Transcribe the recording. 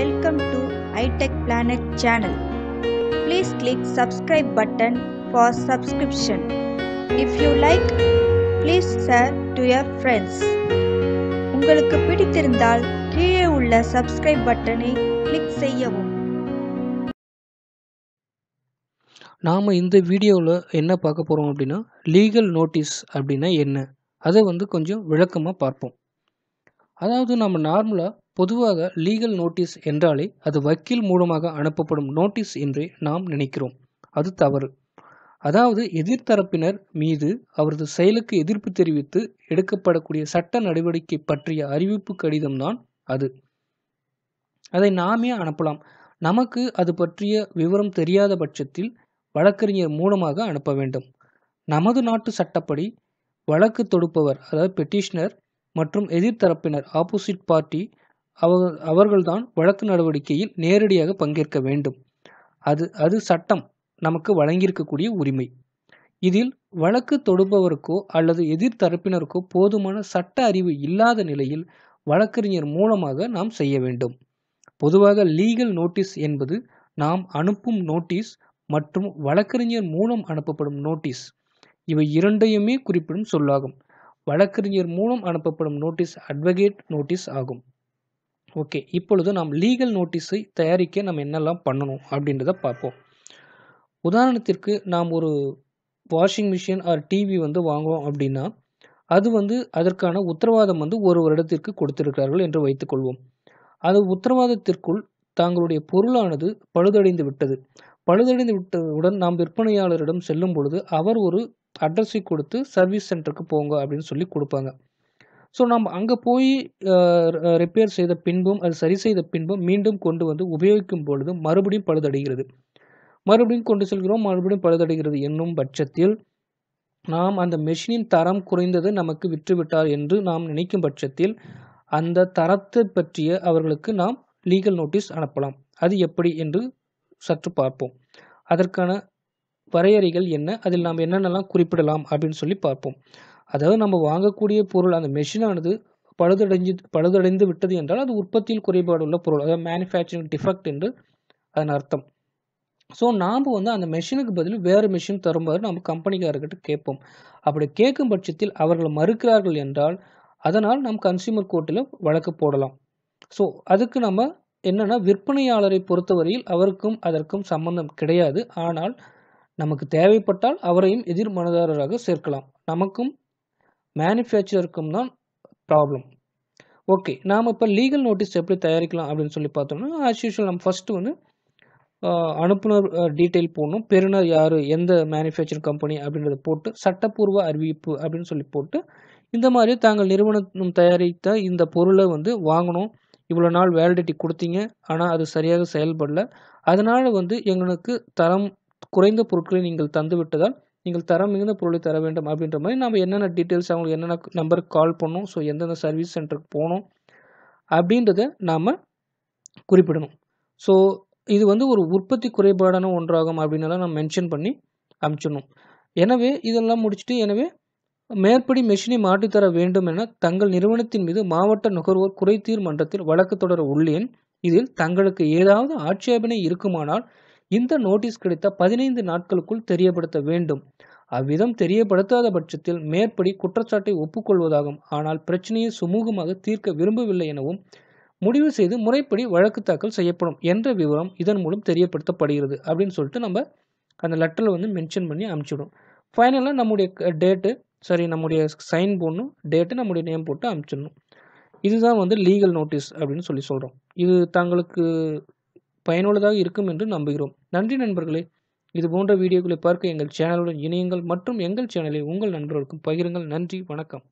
welcome to iTech planet channel please click subscribe button for subscription if you like please share to your friends உங்களுக்கு பிடித்திருந்தால் கீழே உள்ள subscribe பட்டனை click செய்யவும் நாம் இந்த வீடியோவில் என்ன பார்க்க போகிறோம் அப்படின்னா லீகல் நோட்டீஸ் அப்படின்னா என்ன அதை வந்து கொஞ்சம் விளக்கமாக பார்ப்போம் அதாவது நம்ம நார்மலாக பொதுவாக லீகல் நோட்டீஸ் என்றாலே அது வக்கீல் மூலமாக அனுப்பப்படும் நோட்டீஸ் என்றே நாம் நினைக்கிறோம் அது தவறு அதாவது எதிர்த்தரப்பினர் மீது அவரது செயலுக்கு எதிர்ப்பு தெரிவித்து எடுக்கப்படக்கூடிய சட்ட நடவடிக்கை பற்றிய அறிவிப்பு கடிதம்தான் அது அதை நாமே அனுப்பலாம் நமக்கு அது பற்றிய விவரம் தெரியாத பட்சத்தில் வழக்கறிஞர் மூலமாக அனுப்ப வேண்டும் நமது நாட்டு சட்டப்படி வழக்கு தொடுப்பவர் அதாவது பெட்டிஷனர் மற்றும் எதிர்த்தரப்பினர் ஆப்போசிட் பார்ட்டி அவ அவர்கள்தான் வழக்கு நடவடிக்கையில் நேரடியாக பங்கேற்க வேண்டும் அது அது சட்டம் நமக்கு வழங்கியிருக்கக்கூடிய உரிமை இதில் வழக்கு தொடுபவருக்கோ அல்லது எதிர்த்தரப்பினருக்கோ போதுமான சட்ட அறிவு இல்லாத நிலையில் வழக்கறிஞர் மூலமாக நாம் செய்ய வேண்டும் பொதுவாக லீகல் நோட்டீஸ் என்பது நாம் அனுப்பும் நோட்டீஸ் மற்றும் வழக்கறிஞர் மூலம் அனுப்பப்படும் நோட்டீஸ் இவை இரண்டையுமே குறிப்பிடும் சொல்லாகும் வழக்கறிஞர் மூலம் அனுப்பப்படும் நோட்டீஸ் அட்வொகேட் நோட்டீஸ் ஆகும் ஓகே இப்பொழுது நாம் லீகல் நோட்டீஸை தயாரிக்க நம்ம என்னெல்லாம் பண்ணணும் அப்படின்றத பார்ப்போம் உதாரணத்திற்கு நாம் ஒரு வாஷிங் மிஷின் ஆர் டிவி வந்து வாங்குவோம் அப்படின்னா அது வந்து அதற்கான உத்தரவாதம் வந்து ஒரு வருடத்திற்கு கொடுத்திருக்கிறார்கள் என்று வைத்துக்கொள்வோம் அது உத்தரவாதத்திற்குள் தாங்களுடைய பொருளானது பழுதடைந்து விட்டது பழுதடைந்து விட்டவுடன் நாம் விற்பனையாளரிடம் செல்லும் பொழுது அவர் ஒரு அட்ரஸை கொடுத்து சர்வீஸ் சென்டருக்கு போங்க அப்படின்னு சொல்லி கொடுப்பாங்க ஸோ நம்ம அங்கே போய் ரிப்பேர் செய்த பின்பும் அது சரி செய்த பின்பும் மீண்டும் கொண்டு வந்து உபயோகிக்கும் பொழுது மறுபடியும் பழுதடைகிறது மறுபடியும் கொண்டு செல்கிறோம் மறுபடியும் பழுதடைகிறது என்னும் பட்சத்தில் நாம் அந்த மெஷினின் தரம் குறைந்தது நமக்கு விற்றுவிட்டார் என்று நாம் நினைக்கும் பட்சத்தில் அந்த தரத்தை பற்றிய அவர்களுக்கு நாம் லீகல் நோட்டீஸ் அனுப்பலாம் அது எப்படி என்று சற்று பார்ப்போம் அதற்கான வரையறைகள் என்ன அதில் நாம் என்னென்னலாம் குறிப்பிடலாம் அப்படின்னு சொல்லி பார்ப்போம் அதாவது நம்ம வாங்கக்கூடிய பொருள் அந்த மெஷினானது பழுதடைஞ்சு பழுதடைந்து விட்டது என்றால் அது உற்பத்தியில் குறைபாடு உள்ள பொருள் அதாவது மேனுஃபேக்சரிங் டிஃபெக்ட் என்று அதன் அர்த்தம் ஸோ நாம் வந்து அந்த மெஷினுக்கு பதில் வேறு மெஷின் தரும்போது நம்ம கம்பெனிக்காரர்கிட்ட கேட்போம் அப்படி கேட்கும் பட்சத்தில் அவர்கள் மறுக்கிறார்கள் என்றால் அதனால் நம் கன்சியூமர் கோர்ட்டில் வழக்கு போடலாம் ஸோ அதுக்கு நம்ம என்னென்னா விற்பனையாளரை பொறுத்தவரையில் அவருக்கும் அதற்கும் சம்பந்தம் கிடையாது ஆனால் நமக்கு தேவைப்பட்டால் அவரையும் எதிர் சேர்க்கலாம் நமக்கும் மேனுஃபேக்சருக்கும் தான் ப்ராப்ளம் ஓகே நாம் இப்போ லீகல் நோட்டீஸ் எப்படி தயாரிக்கலாம் அப்படின்னு சொல்லி பார்த்தோம்னா ஆஸ் யூஷுவல் நம்ம ஃபஸ்ட்டு வந்து அனுப்புனர் டீட்டெயில் போடணும் பெருனர் யார் எந்த மேனுஃபேக்சர் கம்பெனி அப்படின்றத போட்டு சட்டப்பூர்வ அறிவிப்பு அப்படின்னு சொல்லி போட்டு இந்த மாதிரி தாங்கள் நிறுவனம் தயாரித்த இந்த பொருளை வந்து வாங்கணும் இவ்வளோ நாள் வேலிடிட்டி கொடுத்தீங்க ஆனால் அது சரியாக செயல்படல அதனால் வந்து எங்களுக்கு தரம் குறைந்த பொருட்களை நீங்கள் தந்து விட்டதால் நீங்கள் தரம் மிகுந்த பொருளை தர வேண்டும் அப்படின்ற மாதிரி நம்ம என்னென்ன டீட்டெயில்ஸ் அவங்களுக்கு என்னென்ன நம்பருக்கு கால் பண்ணணும் ஸோ எந்தெந்த சர்வீஸ் சென்டருக்கு போகணும் அப்படின்றத நாம் குறிப்பிடணும் ஸோ இது வந்து ஒரு உற்பத்தி குறைபாடான ஒன்றாகும் அப்படின்னலாம் நம்ம மென்ஷன் பண்ணி அமுச்சிடணும் எனவே இதெல்லாம் முடிச்சுட்டு எனவே மேற்படி மெஷினை மாற்றித்தர வேண்டும் என தங்கள் நிறுவனத்தின் மீது மாவட்ட நுகர்வோர் குறைதீர் மன்றத்தில் வழக்கு தொடர உள்ளேன் இதில் தங்களுக்கு ஏதாவது ஆட்சேபனை இருக்குமானால் இந்த நோட்டீஸ் கிடைத்த பதினைந்து நாட்களுக்குள் தெரியப்படுத்த வேண்டும் அவ்விதம் தெரியப்படுத்தாத பட்சத்தில் மேற்படி குற்றச்சாட்டை ஒப்புக்கொள்வதாகும் ஆனால் பிரச்சனையை சுமூகமாக தீர்க்க விரும்பவில்லை எனவும் முடிவு செய்து முறைப்படி வழக்கு தாக்கல் செய்யப்படும் என்ற விவரம் இதன் மூலம் தெரியப்படுத்தப்படுகிறது அப்படின்னு சொல்லிட்டு நம்ம அந்த லெட்டரில் வந்து மென்ஷன் பண்ணி அனுப்பிச்சிடும் ஃபைனலாக நம்முடைய டேட்டு சாரி நம்முடைய சைன் போடணும் டேட்டு நம்முடைய நேம் போட்டு அனுப்பிச்சிடணும் இதுதான் வந்து லீகல் நோட்டீஸ் அப்படின்னு சொல்லி சொல்கிறோம் இது தங்களுக்கு பயனுள்ளதாக இருக்கும் என்று நம்புகிறோம் நன்றி நண்பர்களே இது போன்ற வீடியோக்களை பார்க்க எங்கள் சேனலுடன் இணையுங்கள் மற்றும் எங்கள் சேனலை உங்கள் நண்பர்களுக்கும் பகிருங்கள் நன்றி வணக்கம்